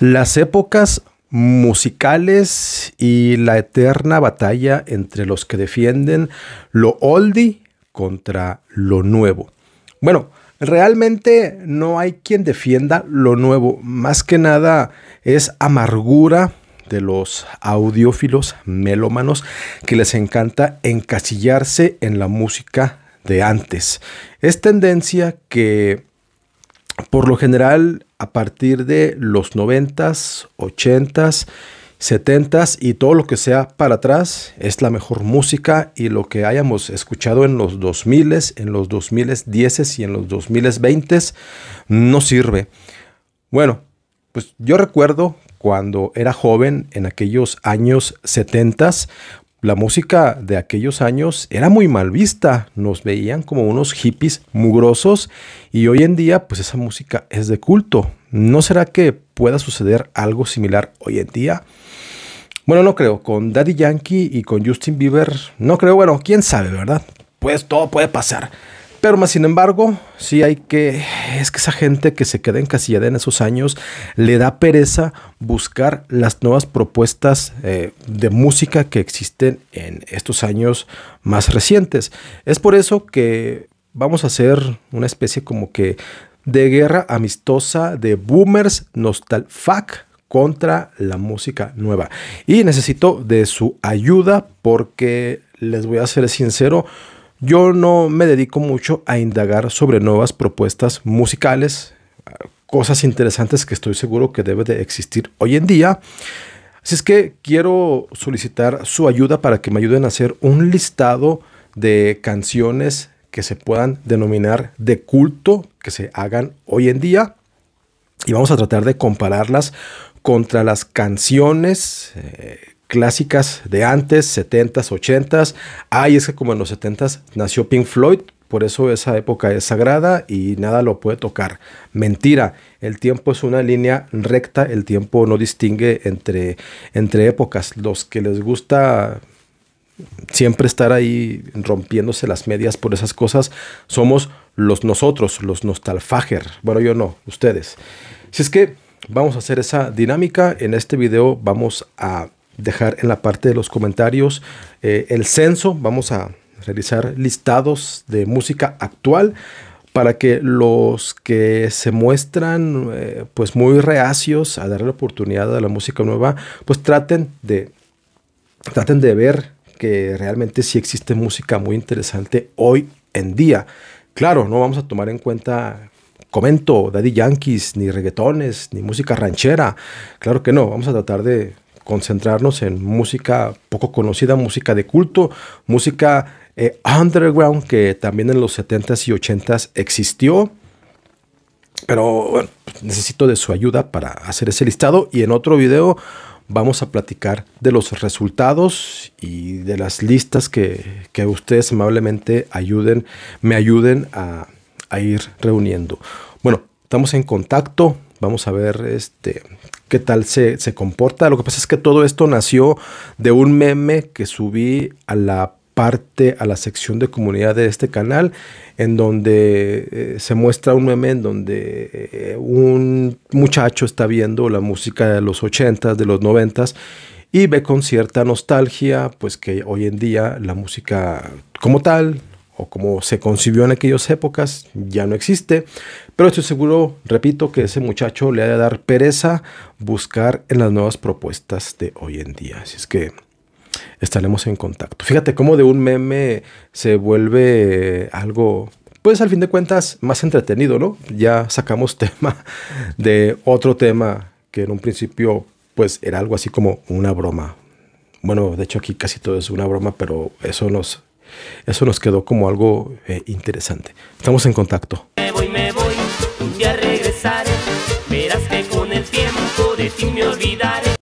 Las épocas musicales y la eterna batalla entre los que defienden lo oldie contra lo nuevo. Bueno, realmente no hay quien defienda lo nuevo, más que nada es amargura de los audiófilos melómanos que les encanta encasillarse en la música de antes. Es tendencia que por lo general a partir de los 90s, 80s, 70s y todo lo que sea para atrás es la mejor música y lo que hayamos escuchado en los 2000s, en los 2010s y en los 2020s no sirve. Bueno, pues yo recuerdo cuando era joven en aquellos años 70s, la música de aquellos años era muy mal vista, nos veían como unos hippies mugrosos y hoy en día pues esa música es de culto. ¿No será que pueda suceder algo similar hoy en día? Bueno, no creo, con Daddy Yankee y con Justin Bieber, no creo, bueno, quién sabe, ¿verdad? Pues todo puede pasar. Pero más sin embargo, sí hay que. Es que esa gente que se queda encasillada en esos años le da pereza buscar las nuevas propuestas eh, de música que existen en estos años más recientes. Es por eso que vamos a hacer una especie como que de guerra amistosa de boomers nostalfac contra la música nueva. Y necesito de su ayuda porque les voy a ser sincero. Yo no me dedico mucho a indagar sobre nuevas propuestas musicales, cosas interesantes que estoy seguro que debe de existir hoy en día. Así es que quiero solicitar su ayuda para que me ayuden a hacer un listado de canciones que se puedan denominar de culto, que se hagan hoy en día. Y vamos a tratar de compararlas contra las canciones eh, clásicas de antes, 70s, 80s. Ay, es que como en los 70s nació Pink Floyd, por eso esa época es sagrada y nada lo puede tocar. Mentira, el tiempo es una línea recta, el tiempo no distingue entre, entre épocas. Los que les gusta siempre estar ahí rompiéndose las medias por esas cosas, somos los nosotros, los nostalfager. Bueno, yo no, ustedes. Si es que vamos a hacer esa dinámica, en este video vamos a dejar en la parte de los comentarios eh, el censo. Vamos a realizar listados de música actual para que los que se muestran eh, pues muy reacios a darle la oportunidad a la música nueva, pues traten de, traten de ver que realmente sí existe música muy interesante hoy en día. Claro, no vamos a tomar en cuenta comento, daddy yankees, ni reggaetones, ni música ranchera. Claro que no, vamos a tratar de concentrarnos en música poco conocida, música de culto, música eh, underground que también en los 70s y 80s existió. Pero bueno, necesito de su ayuda para hacer ese listado y en otro video vamos a platicar de los resultados y de las listas que, ustedes amablemente ayuden, me ayuden a, a ir reuniendo. Bueno, estamos en contacto. Vamos a ver este, qué tal se, comporta. Lo que pasa es que todo esto nació de un meme que subí a la parte a la sección de comunidad de este canal en donde eh, se muestra un meme en donde eh, un muchacho está viendo la música de los 80s, de los 90s y ve con cierta nostalgia pues que hoy en día la música como tal o como se concibió en aquellas épocas, ya no existe. Pero estoy seguro, repito, que ese muchacho le ha de dar pereza buscar en las nuevas propuestas de hoy en día. Así es que estaremos en contacto. Fíjate cómo de un meme se vuelve algo, pues al fin de cuentas, más entretenido, ¿no? Ya sacamos tema de otro tema que en un principio, pues era algo así como una broma. Bueno, de hecho aquí casi todo es una broma, pero eso nos eso nos quedó como algo eh, interesante. Estamos en contacto. Me voy, me voy, un día regresaré. Verás que con el tiempo de ti me